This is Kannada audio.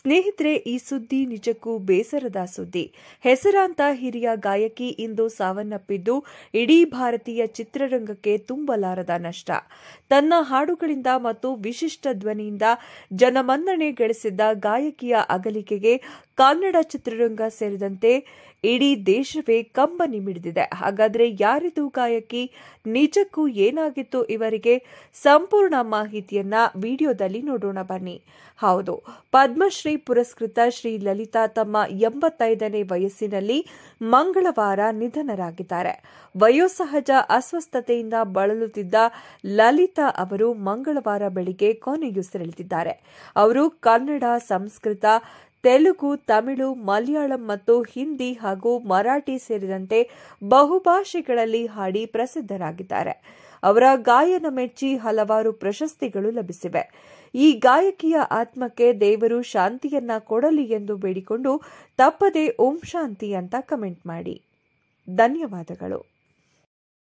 ಸ್ನೇಹಿತರೆ ಈ ಸುದ್ದಿ ನಿಜಕ್ಕೂ ಬೇಸರದ ಸುದ್ದಿ ಹೆಸರಾಂತ ಹಿರಿಯ ಗಾಯಕಿ ಇಂದು ಸಾವನ್ನಪ್ಪಿದ್ದು ಇಡೀ ಭಾರತೀಯ ಚಿತ್ರರಂಗಕ್ಕೆ ತುಂಬಲಾರದ ನಷ್ಟ ತನ್ನ ಹಾಡುಗಳಿಂದ ಮತ್ತು ವಿಶಿಷ್ಟ ಧ್ವನಿಯಿಂದ ಜನಮನ್ನಣೆ ಗಳಿಸಿದ್ದ ಗಾಯಕಿಯ ಅಗಲಿಕೆಗೆ ಕನ್ನಡ ಚಿತ್ರರಂಗ ಸೇರಿದಂತೆ ಇಡೀ ದೇಶವೇ ಕಂಬನಿ ಮಿಡಿದಿದೆ ಹಾಗಾದರೆ ಯಾರಿದು ಗಾಯಕಿ ನಿಜಕ್ಕೂ ಏನಾಗಿತ್ತು ಇವರಿಗೆ ಸಂಪೂರ್ಣ ಮಾಹಿತಿಯನ್ನ ವಿಡಿಯೋದಲ್ಲಿ ನೋಡೋಣ ಬನ್ನಿ ಹೌದು ಪದ್ಮಶ್ರೀ ಪದ್ಮಶ್ರೀ ಪುರಸ್ಕೃತ ಶ್ರೀ ಲಲಿತಾ ತಮ್ಮ ಎಂಬತ್ತೈದನೇ ವಯಸ್ಸಿನಲ್ಲಿ ಮಂಗಳವಾರ ನಿಧನರಾಗಿದ್ದಾರೆ ವಯೋಸಹಜ ಅಸ್ವಸ್ಥತೆಯಿಂದ ಬಳಲುತ್ತಿದ್ದ ಲಲಿತಾ ಅವರು ಮಂಗಳವಾರ ಬೆಳಿಗ್ಗೆ ಕೊನೆಯುಸಿರೆಳೆದಿದ್ದಾರೆ ಅವರು ಕನ್ನಡ ಸಂಸ್ಕೃತ ತೆಲುಗು ತಮಿಳು ಮಲಯಾಳಂ ಮತ್ತು ಹಿಂದಿ ಹಾಗೂ ಮರಾಠಿ ಸೇರಿದಂತೆ ಬಹುಭಾಷೆಗಳಲ್ಲಿ ಹಾಡಿ ಪ್ರಸಿದ್ಧರಾಗಿದ್ದಾರೆ ಅವರ ಗಾಯನ ಮೆಚ್ಚಿ ಹಲವಾರು ಪ್ರಶಸ್ತಿಗಳು ಲಭಿಸಿವೆ ಈ ಗಾಯಕಿಯ ಆತ್ಮಕ್ಕೆ ದೇವರು ಶಾಂತಿಯನ್ನ ಕೊಡಲಿ ಎಂದು ಬೇಡಿಕೊಂಡು ತಪ್ಪದೆ ಓಂ ಶಾಂತಿ ಅಂತ ಕಮೆಂಟ್ ಮಾಡಿ ಧನ್ಯವಾದಗಳು